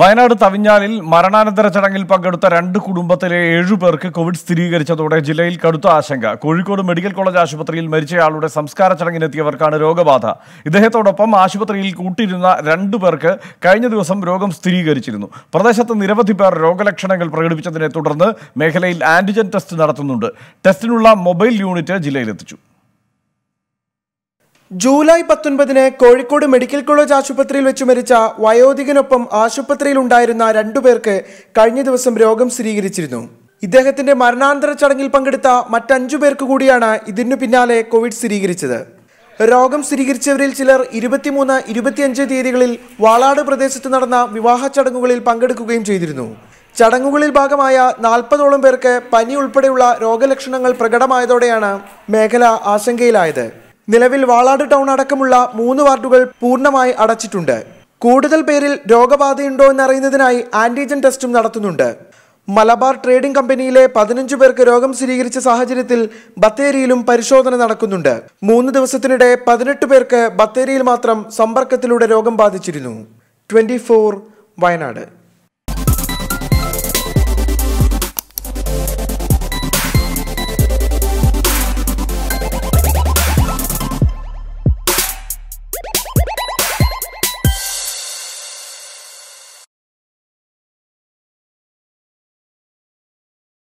വയനാട് തവിഞ്ഞാലിൽ മരണാനന്തര ചടങ്ങിൽ പങ്കെടുത്ത രണ്ട് കുടുംബത്തിലെ ഏഴുപേർക്ക് കോവിഡ് സ്ഥിരീകരിച്ചതോടെ ജില്ലയിൽ കടുത്ത ആശങ്ക കോഴിക്കോട് മെഡിക്കൽ കോളേജ് ആശുപത്രിയിൽ മരിച്ചയാളുടെ സംസ്കാര ചടങ്ങിനെത്തിയവർക്കാണ് രോഗബാധ ഇദ്ദേഹത്തോടൊപ്പം ആശുപത്രിയിൽ കൂട്ടിയിരുന്ന രണ്ടു പേർക്ക് കഴിഞ്ഞ ദിവസം രോഗം സ്ഥിരീകരിച്ചിരുന്നു പ്രദേശത്ത് നിരവധി പേർ രോഗലക്ഷണങ്ങൾ പ്രകടിപ്പിച്ചതിനെ തുടർന്ന് മേഖലയിൽ ആന്റിജൻ ടെസ്റ്റ് നടത്തുന്നുണ്ട് ടെസ്റ്റിനുള്ള മൊബൈൽ യൂണിറ്റ് ജില്ലയിലെത്തിച്ചു ജൂലൈ പത്തൊൻപതിന് കോഴിക്കോട് മെഡിക്കൽ കോളേജ് ആശുപത്രിയിൽ വെച്ച് മരിച്ച വയോധികനൊപ്പം ഉണ്ടായിരുന്ന രണ്ടുപേർക്ക് കഴിഞ്ഞ ദിവസം രോഗം സ്ഥിരീകരിച്ചിരുന്നു ഇദ്ദേഹത്തിന്റെ മരണാനന്തര ചടങ്ങിൽ പങ്കെടുത്ത മറ്റഞ്ചു പേർക്ക് കൂടിയാണ് ഇതിനു പിന്നാലെ കോവിഡ് സ്ഥിരീകരിച്ചത് രോഗം സ്ഥിരീകരിച്ചവരിൽ ചിലർ ഇരുപത്തിമൂന്ന് ഇരുപത്തിയഞ്ച് തീയതികളിൽ വാളാട് പ്രദേശത്ത് നടന്ന വിവാഹ ചടങ്ങുകളിൽ പങ്കെടുക്കുകയും ചെയ്തിരുന്നു ചടങ്ങുകളിൽ ഭാഗമായ നാൽപ്പതോളം പേർക്ക് പനി ഉൾപ്പെടെയുള്ള രോഗലക്ഷണങ്ങൾ പ്രകടമായതോടെയാണ് മേഖല ആശങ്കയിലായത് നിലവിൽ വാളാട് ടൗൺ അടക്കമുള്ള മൂന്ന് വാർഡുകൾ പൂർണ്ണമായി അടച്ചിട്ടുണ്ട് കൂടുതൽ പേരിൽ രോഗബാധയുണ്ടോ എന്നറിയുന്നതിനായി ആന്റിജൻ ടെസ്റ്റും നടത്തുന്നുണ്ട് മലബാർ ട്രേഡിംഗ് കമ്പനിയിലെ പതിനഞ്ചു പേർക്ക് രോഗം സ്ഥിരീകരിച്ച സാഹചര്യത്തിൽ ബത്തേരിയിലും പരിശോധന നടക്കുന്നുണ്ട് മൂന്ന് ദിവസത്തിനിടെ പതിനെട്ട് പേർക്ക് ബത്തേരിയിൽ മാത്രം സമ്പർക്കത്തിലൂടെ രോഗം ബാധിച്ചിരുന്നു ട്വന്റി വയനാട്